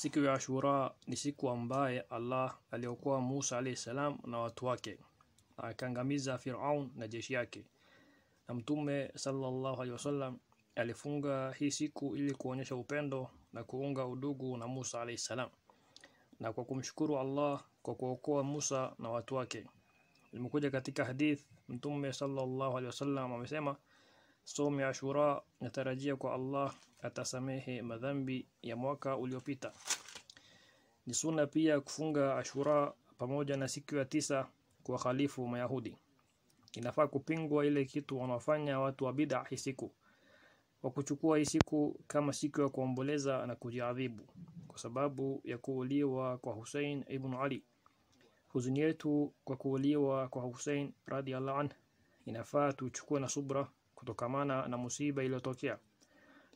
Siku ya Ashura ni siku ambaye Allah aliokoa Musa alayhisalam na watu wake, akaangamiza Firaun na jeshi yake, na Mtume sallallahu alayhi wasallam alifunga hii siku ili kuonyesha upendo na kuunga udugu na Musa alayhisalam na kwa kumshukuru Allah kwa kuokoa Musa na watu wake. Limekuja katika hadith Mtume sallallahu alayhi wasallam amesema صوم عاشوراء نترجيه natarajia kwa Allah atasamehe madhambi ya mwaka uliopita. Ni sunna pia kufunga Ashura pamoja na siku ya tisa kwa khalifu Mayahudi. Inafaa kupingwa ile kitu wanaofanya watu wa bid'a hii siku wa kuchukua hii siku kama siku ya kuomboleza na kujiadhibu kwa sababu ya kuuliwa kwa Hussein ibn Ali. Huzuni yetu kwa kuuliwa kwa Hussein radhiallahu anhu inafaa tuchukue na subra kutokamana na musiba iliyotokea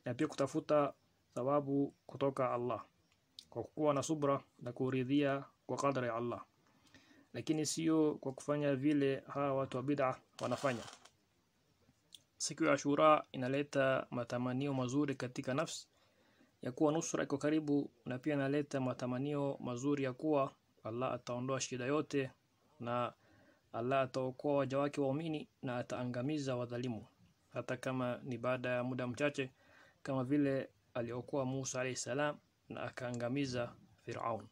na pia kutafuta thawabu kutoka Allah kwa kuwa na subra na kuridhia kwa kadri ya Allah lakini sio kwa kufanya vile hawa watu wa bid'a wanafanya siku ya Ashura inaleta matamanio mazuri katika nafsi ya kuwa nusura iko karibu na pia inaleta matamanio mazuri ya kuwa Allah ataondoa shida yote na Allah ataokoa waja wake waumini na ataangamiza wadhalimu hata kama ni baada ya muda mchache, kama vile aliokuwa Musa alayhi salam na akaangamiza Firaun.